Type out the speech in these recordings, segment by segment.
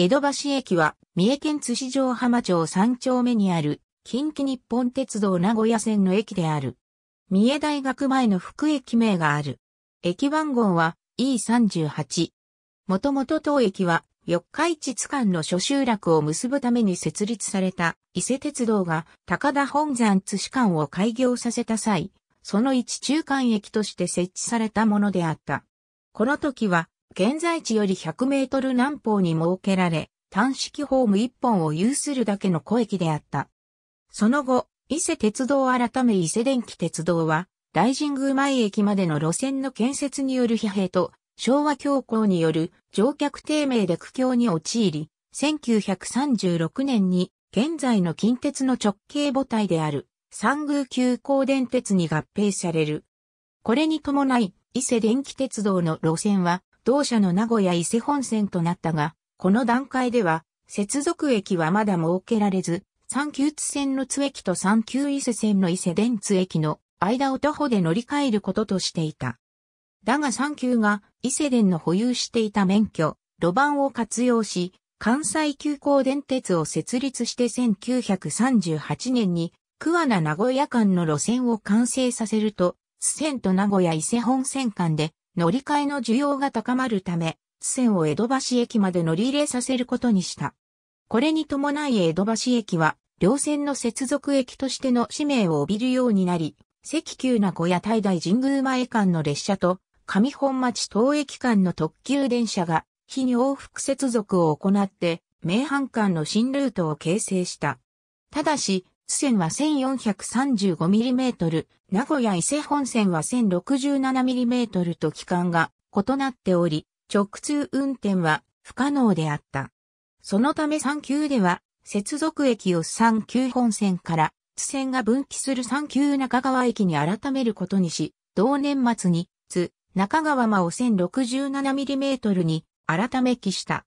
江戸橋駅は、三重県津市城浜町三丁目にある、近畿日本鉄道名古屋線の駅である。三重大学前の副駅名がある。駅番号は E38。もともと当駅は、四日市津間の諸集落を結ぶために設立された伊勢鉄道が高田本山津市間を開業させた際、その一中間駅として設置されたものであった。この時は現在地より100メートル南方に設けられ、単式ホーム1本を有するだけの小駅であった。その後、伊勢鉄道改め伊勢電気鉄道は、大神宮前駅までの路線の建設による疲弊と、昭和恐慌による乗客低迷で苦境に陥り、1936年に現在の近鉄の直径母体である三宮急行電鉄に合併される。これに伴い、伊勢電気鉄道の路線は同社の名古屋伊勢本線となったが、この段階では、接続駅はまだ設けられず、三級津線の津駅と三級伊勢線の伊勢電津駅の間を徒歩で乗り換えることとしていた。だが三級が伊勢電の保有していた免許、路盤を活用し、関西急行電鉄を設立して1938年に桑名名古屋間の路線を完成させると、津線と名古屋伊勢本線間で乗り換えの需要が高まるため、線を江戸橋駅まで乗り入れさせることにした。これに伴い江戸橋駅は、両線の接続駅としての使命を帯びるようになり、石急名古屋大大神宮前間の列車と、上本町東駅間の特急電車が、非に往復接続を行って、名阪間の新ルートを形成した。ただし、線は 1435mm、名古屋伊勢本線は 1067mm と期間が異なっており、直通運転は不可能であった。そのため3級では、接続駅を3級本線から、津線が分岐する3級中川駅に改めることにし、同年末に、津、中川間を 1067mm に改め期した。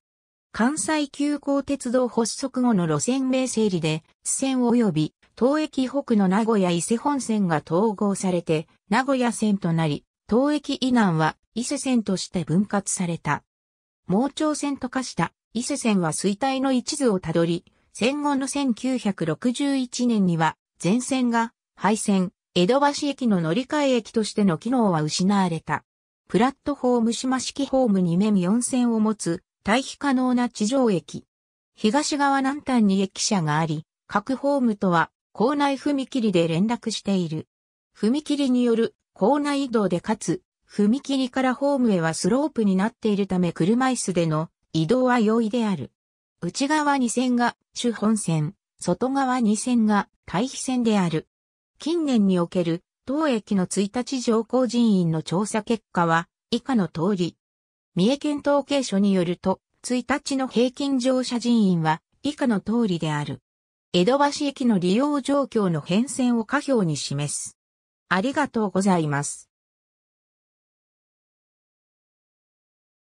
関西急行鉄道発足後の路線名整理で、支線及び、東駅北の名古屋伊勢本線が統合されて、名古屋線となり、東駅以南は伊勢線として分割された。盲腸線と化した伊勢線は衰退の一途をたどり、戦後の1961年には、全線が廃線、江戸橋駅の乗り換え駅としての機能は失われた。プラットフォーム島式ホームに目見4線を持つ退避可能な地上駅。東側南端に駅舎があり、各ホームとは校内踏切で連絡している。踏切による校内移動でかつ、踏切からホームへはスロープになっているため車椅子での移動は容易である。内側2線が主本線、外側2線が対比線である。近年における当駅の1日乗降人員の調査結果は以下の通り、三重県統計所によると、1日の平均乗車人員は以下の通りである。江戸橋駅の利用状況の変遷を下表に示す。ありがとうございます。